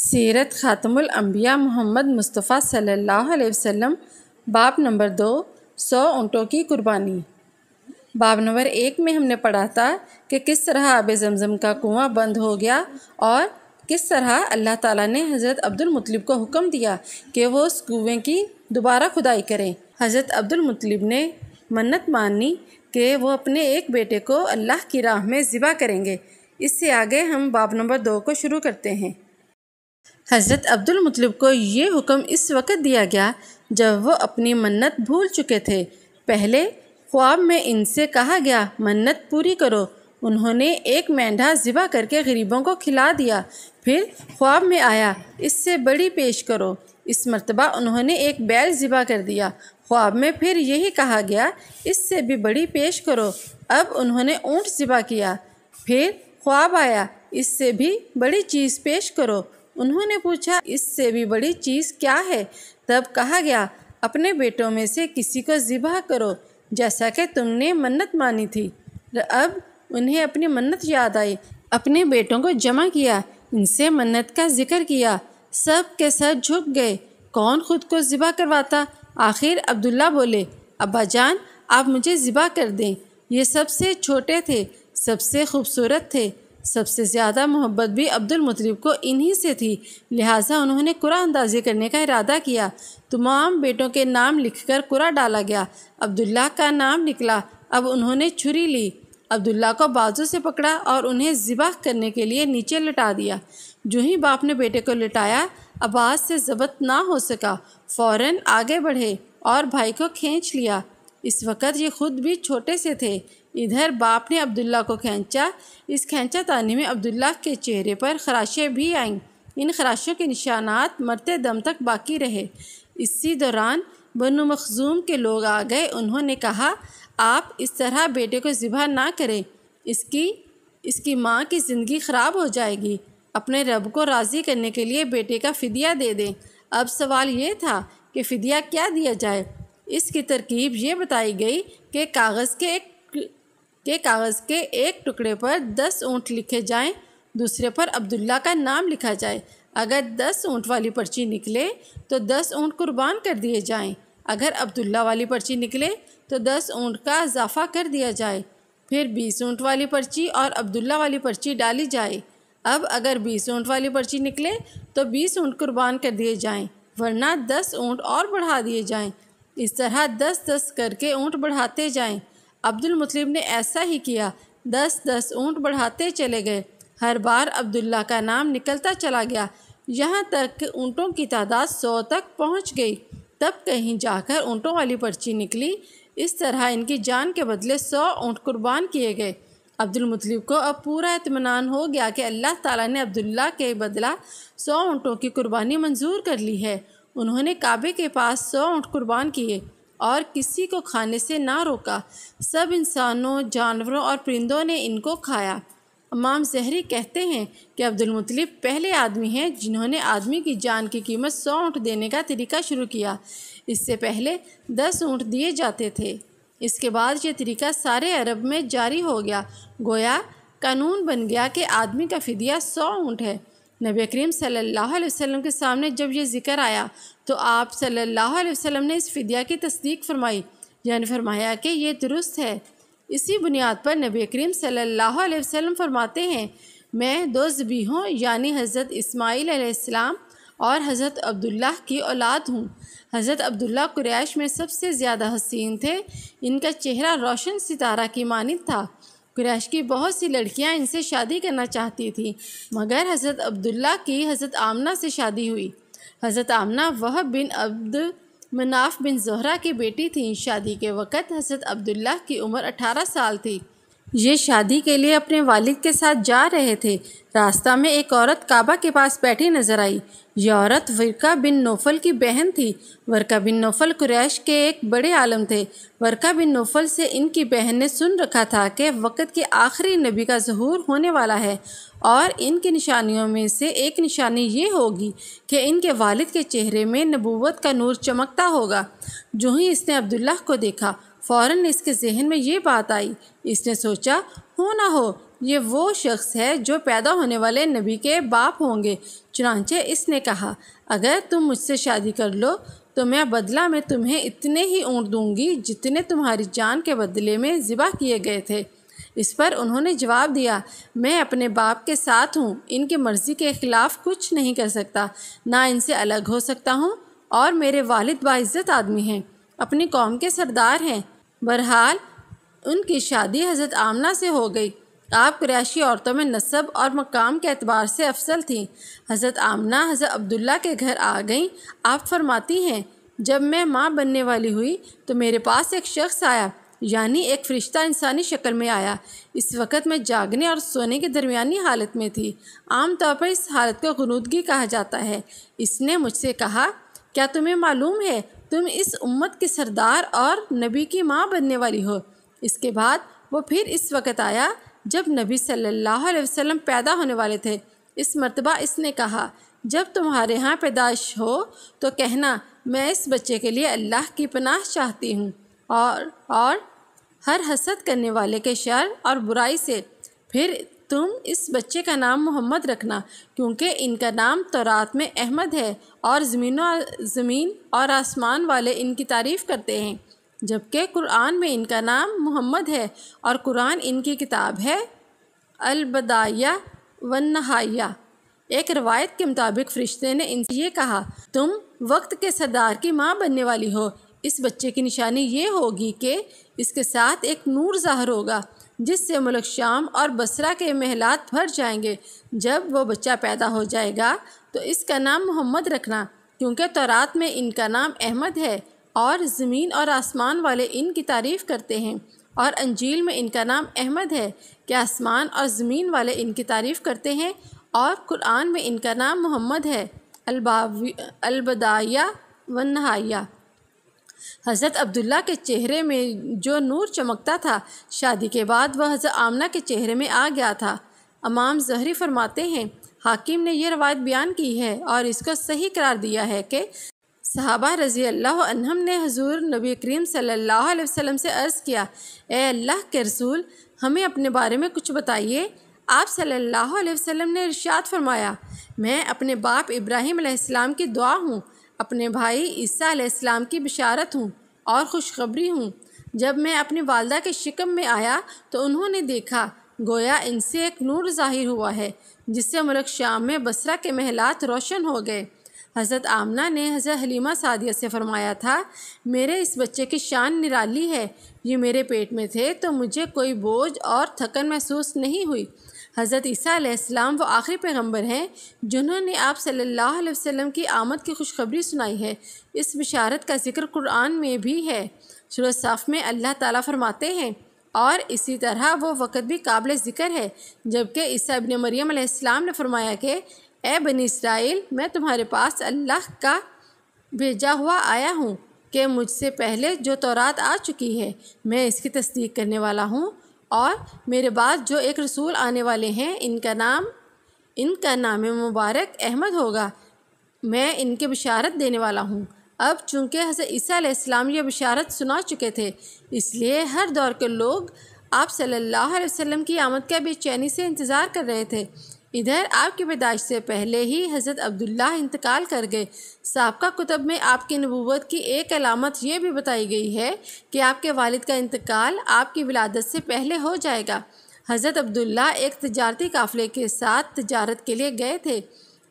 सीरत ख़ातमुल अंबिया मोहम्मद मुस्तफ़ा सल्लल्लाहु अलैहि वसल्लम बाब नंबर दो सौ ऊँटों की कुर्बानी बाब नंबर एक में हमने पढ़ा था कि किस तरह आब जमज़म का कुआं बंद हो गया और किस तरह अल्लाह ताला ने हज़रत अब्दुल मुतलिब को हुक्म दिया कि वो उस कुएँ की दोबारा खुदाई करें हज़रत अब्दुल मुतलिब ने मन्नत मानी कि वो अपने एक बेटे को अल्लाह की राह में ज़िबा करेंगे इससे आगे हम बाब नंबर दो को शुरू करते हैं हज़रत अब्दुल मुतलब को ये हुक्म इस वक़्त दिया गया जब वो अपनी मन्नत भूल चुके थे पहले ख्वाब में इनसे कहा गया मन्नत पूरी करो उन्होंने एक मेंढा ज़िबा करके गरीबों को खिला दिया फिर ख्वाब में आया इससे बड़ी पेश करो इस मरतबा उन्होंने एक बैल ज़िबा कर दिया ख्वाब में फिर यही कहा गया इससे भी बड़ी पेश करो अब उन्होंने ऊँट ज़िबा किया फिर ख्वाब आया इससे भी बड़ी चीज़ पेश करो उन्होंने पूछा इससे भी बड़ी चीज़ क्या है तब कहा गया अपने बेटों में से किसी को ज़िबा करो जैसा कि तुमने मन्नत मानी थी अब उन्हें अपनी मन्नत याद आई अपने बेटों को जमा किया इनसे मन्नत का जिक्र किया सब के सर झुक गए कौन खुद को ज़िबा करवाता आखिर अब्दुल्ला बोले अब्बा जान आप मुझे ज़िबा कर दें ये सबसे छोटे थे सबसे खूबसूरत थे सबसे ज़्यादा मोहब्बत भी अब्दुल मुतलिब को इन्हीं से थी लिहाजा उन्होंने कुरा अंदाजी करने का इरादा किया तमाम बेटों के नाम लिखकर कुरा डाला गया अब्दुल्ला का नाम निकला अब उन्होंने छुरी ली अब्दुल्ला को बाजू से पकड़ा और उन्हें ज़िबा करने के लिए नीचे लटा दिया जो ही बाप ने बेटे को लटाया अब्बास से जबत ना हो सका फ़ौर आगे बढ़े और भाई को खींच लिया इस वक्त ये खुद भी छोटे से थे इधर बाप ने अब्दुल्ला को खींचा इस खींचा तानी में अब्दुल्ला के चेहरे पर खराशें भी आईं इन खराशों के निशानात मरते दम तक बाकी रहे इसी दौरान बनु मखजूम के लोग आ गए उन्होंने कहा आप इस तरह बेटे को ज़िबा ना करें इसकी इसकी माँ की ज़िंदगी ख़राब हो जाएगी अपने रब को राज़ी करने के लिए बेटे का फदिया दे दें अब सवाल ये था कि फदिया क्या दिया जाए इसकी तरकीब ये बताई गई कि कागज़ के एक के कागज़ के एक टुकड़े पर दस ऊँट लिखे जाएं, दूसरे पर अब्दुल्ला का नाम लिखा जाए अगर दस ऊँट वाली पर्ची निकले तो दस ऊँट कुर्बान कर दिए जाएं। अगर अब्दुल्ला वाली पर्ची निकले तो दस ऊँट का इजाफा कर दिया जाए फिर बीस ऊँट वाली पर्ची और अब्दुल्ला वाली पर्ची डाली जाए अब अगर बीस ऊँट वाली पर्ची निकले तो बीस ऊँट कुर्बान कर दिए जाएं, वरना दस ऊँट और बढ़ा दिए जाएं। इस तरह दस दस करके ऊँट बढ़ाते जाएं। अब्दुल मुतलिब ने ऐसा ही किया दस दस ऊँट बढ़ाते चले गए हर बार अब्दुल्ला का नाम निकलता चला गया यहाँ तक कि ऊँटों की तादाद सौ तक पहुँच गई तब कहीं जाकर ऊँटों वाली पर्ची निकली इस तरह इनकी जान के बदले सौ ऊँट कुर्बान किए गए अब्दुल मुतलिब को अब पूरा इतमान हो गया कि अल्लाह ताला ने अब्दुल्ला के बदला सौ ऊँटों की कुर्बानी मंजूर कर ली है उन्होंने काबे के पास सौ ऊँट कुर्बान किए और किसी को खाने से ना रोका सब इंसानों जानवरों और परिंदों ने इनको खाया इमाम जहरी कहते हैं कि मुतलिब पहले आदमी हैं जिन्होंने आदमी की जान की कीमत सौ ऊँट देने का तरीका शुरू किया इससे पहले दस ऊँट दिए जाते थे इसके बाद ये तरीका सारे अरब में जारी हो गया गोया कानून बन गया कि आदमी का फ़िदिया सौ ऊँट है नबी करीम सल्लल्लाहु अलैहि वसल्लम के सामने जब ये ज़िक्र आया तो आप सल्लल्लाहु अलैहि वसल्लम ने इस फ़िदिया की तस्दीक फरमाई यानी फरमाया कि ये दुरुस्त है इसी बुनियाद पर नबी करीम सल्लल्लाहु अलैहि वसल्लम फरमाते हैं मैं दो जबीहों यानी हज़रत इस्माईल अलैहिस्सलाम और हज़रत अब्दुल्ला की औलाद हूँ हज़रत अब्दुल्ला कुरैश में सबसे ज़्यादा हसीन थे इनका चेहरा रोशन सितारा की मानद था कुरैश की बहुत सी लड़कियां इनसे शादी करना चाहती थीं मगर हज़रत अब्दुल्ला की हज़रत आमना से शादी हुई हज़रत आमना वह बिन अब्द मनाफ बिन जहरा की बेटी थी शादी के वक़्त हज़रत अब्दुल्ला की उम्र अठारह साल थी ये शादी के लिए अपने वालिद के साथ जा रहे थे रास्ता में एक औरत काबा के पास बैठी नजर आई ये औरत वर्का बिन नोफल की बहन थी वर्का बिन नोफल कुरैश के एक बड़े आलम थे वर्का बिन नोफल से इनकी बहन ने सुन रखा था कि वक़्त के आखिरी नबी का जहूर होने वाला है और इनकी निशानियों में से एक निशानी ये होगी कि इनके वालिद के चेहरे में नबूवत का नूर चमकता होगा जो ही इसने अब्दुल्ला को देखा फ़ौर इसके जहन में ये बात आई इसने सोचा हो ना हो ये वो शख्स है जो पैदा होने वाले नबी के बाप होंगे चुनानचे इसने कहा अगर तुम मुझसे शादी कर लो तो मैं बदला में तुम्हें इतने ही ऊँट दूंगी जितने तुम्हारी जान के बदले में ज़िबा किए गए थे इस पर उन्होंने जवाब दिया मैं अपने बाप के साथ हूँ इनकी मर्ज़ी के ख़िलाफ़ कुछ नहीं कर सकता ना इनसे अलग हो सकता हूँ और मेरे वालिद बाज़्ज़त आदमी हैं अपनी कौम के सरदार हैं बहरहाल उनकी शादी हज़रत आमना से हो गई आप क्रैशी औरतों में नस्ब और मकाम के अतबार से अफसल थीं हज़रत आमना हज़रत अब्दुल्ला के घर आ गईं आप फरमाती हैं जब मैं माँ बनने वाली हुई तो मेरे पास एक शख्स आया यानी एक फ़रिश्ता इंसानी शक्ल में आया इस वक्त मैं जागने और सोने के दरमियानी हालत में थी आमतौर पर इस हालत को गनूदगी कहा जाता है इसने मुझसे कहा क्या तुम्हें मालूम है तुम इस उम्मत के सरदार और नबी की माँ बनने वाली हो इसके बाद वो फिर इस वक्त आया जब नबी सल्लल्लाहु अलैहि वसल्लम पैदा होने वाले थे इस मरतबा इसने कहा जब तुम्हारे यहाँ पैदाइश हो तो कहना मैं इस बच्चे के लिए अल्लाह की पनाह चाहती हूँ और और हर हसद करने वाले के शर और बुराई से फिर तुम इस बच्चे का नाम मोहम्मद रखना क्योंकि इनका नाम तौरात में अहमद है और ज़मीन ज़मीन और आसमान वाले इनकी तारीफ़ करते हैं जबकि कुरान में इनका नाम मोहम्मद है और कुरान इनकी किताब है अलबदाया वन नहाया एक रवायत के मुताबिक फ़रिश्ते ने इनसे ये कहा तुम वक्त के सरदार की माँ बनने वाली हो इस बच्चे की निशानी ये होगी कि इसके साथ एक नूर ज़ाहर होगा जिससे मुल्क शाम और बसरा के महलात भर जाएंगे जब वो बच्चा पैदा हो जाएगा तो इसका नाम मोहम्मद रखना क्योंकि तौरात में इनका नाम अहमद है और ज़मीन और आसमान वाले इनकी तारीफ़ करते हैं और अंजील में इनका नाम अहमद है कि आसमान और ज़मीन वाले इनकी तारीफ़ करते हैं और कुरान में इनका नाम मोहम्मद है अलबाविया अलबदाया व नहाया हज़रत अब्दुल्ला के चेहरे में जो नूर चमकता था शादी के बाद वह हज़रत आमना के चेहरे में आ गया था अमाम जहरी फरमाते हैं हाकिम ने यह रवायत बयान की है और इसको सही करार दिया है कि सहाबा रज़ी अल्लाह अनहम ने हजूर नबी करीम सल्लल्लाहु अलैहि वसल्लम से अर्ज़ किया ए अल्लाह के रसूल हमें अपने बारे में कुछ बताइए आप सल्लल्लाहु अलैहि वसल्लम ने इरशाद फरमाया मैं अपने बाप इब्राहिम अलैहिस्सलाम की दुआ हूँ अपने भाई ईसा आलाम की बिशारत हूँ और खुशखबरी हूँ जब मैं अपनी वालदा के शिकम में आया तो उन्होंने देखा गोया इनसे एक नूर ज़ाहिर हुआ है जिससे मुल्क शाम में बसरा के महलात रोशन हो गए हज़रत आमना ने हज़रत हलीमा सादिया से फ़रमाया था मेरे इस बच्चे की शान निराली है ये मेरे पेट में थे तो मुझे कोई बोझ और थकन महसूस नहीं हुई हज़रत ईसीम वो आखिरी पैगम्बर हैं जिन्होंने आप सल्ला वसम की आमद की खुशखबरी सुनाई है इस बिशारत का जिक्र कुरान में भी है शुरु साफ़ में अल्लाह ताला फरमाते हैं और इसी तरह वो वक़्त भी काबिल ज़िक्र है जबकि ईसा इबन मरियम ने फरमाया कि ए बन इसराइल मैं तुम्हारे पास अल्लाह का भेजा हुआ आया हूँ कि मुझसे पहले जो तौरात आ चुकी है मैं इसकी तस्दीक करने वाला हूँ और मेरे बाद जो एक रसूल आने वाले हैं इनका नाम इनका नाम मुबारक अहमद होगा मैं इनके बशारत देने वाला हूँ अब चूँकि हज़रत ईसीम यह बशारत सुना चुके थे इसलिए हर दौर के लोग आप सल्लल्लाहु अलैहि वसल्लम की आमद का बेचैनी से इंतज़ार कर रहे थे इधर आपकी पैदाइश से पहले ही हज़रत अब्दुल्ला इंतकाल कर गए सबका कुतब में आपकी नबूवत की एक अलामत यह भी बताई गई है कि आपके वालिद का इंतकाल आपकी विलादत से पहले हो जाएगा हज़रत अब्दुल्ला एक तजारती काफ़िले के साथ तजारत के लिए गए थे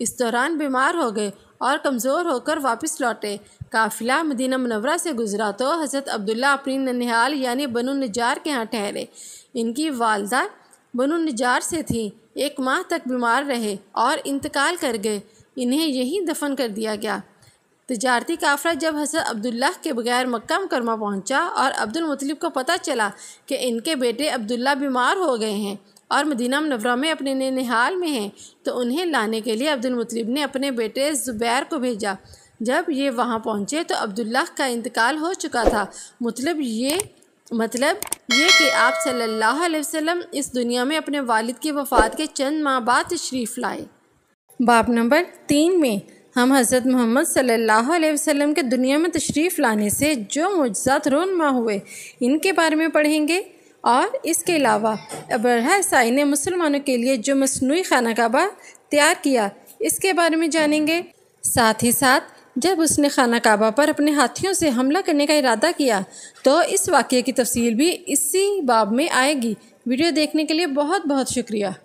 इस दौरान बीमार हो गए और कमज़ोर होकर वापस लौटे काफिला मदीना मनवरा से गुजरा तो हज़रत अब्दुल्ला अपनी ननिहाल यानी बनु नजार के यहाँ ठहरे इनकी वालदा बनु नजार से थी एक माह तक बीमार रहे और इंतकाल कर गए इन्हें यहीं दफन कर दिया गया तजारती काफरा जब हज़रत अब्दुल्ला के बगैर मक्का मुकरमा पहुंचा और अब्दुल मुतलिब को पता चला कि इनके बेटे अब्दुल्ला बीमार हो गए हैं और मदीना मनवरा में अपने ननिहाल में हैं तो उन्हें लाने के लिए अब्दुल मुतलिब ने अपने बेटे ज़ुबैर को भेजा जब ये वहाँ पहुँचे तो अब्दुल्ला का इंतकाल हो चुका था मतलब ये मतलब ये कि आप सल्लल्लाहु अलैहि वसल्लम इस दुनिया में अपने वालिद की वफ़ात के चंद माह बाद तशरीफ़ लाए बाप नंबर तीन में हम हज़रत मोहम्मद सल्लल्लाहु अलैहि वसल्लम के दुनिया में तशरीफ़ लाने से जो मुजज़ात रोनमा हुए इनके बारे में पढ़ेंगे और इसके अलावा अबरहा साई ने मुसलमानों के लिए जो मसनू खाना काबा तैयार किया इसके बारे में जानेंगे साथ ही साथ जब उसने खाना काबा पर अपने हाथियों से हमला करने का इरादा किया तो इस वाक्य की तफसील भी इसी बाब में आएगी वीडियो देखने के लिए बहुत बहुत शुक्रिया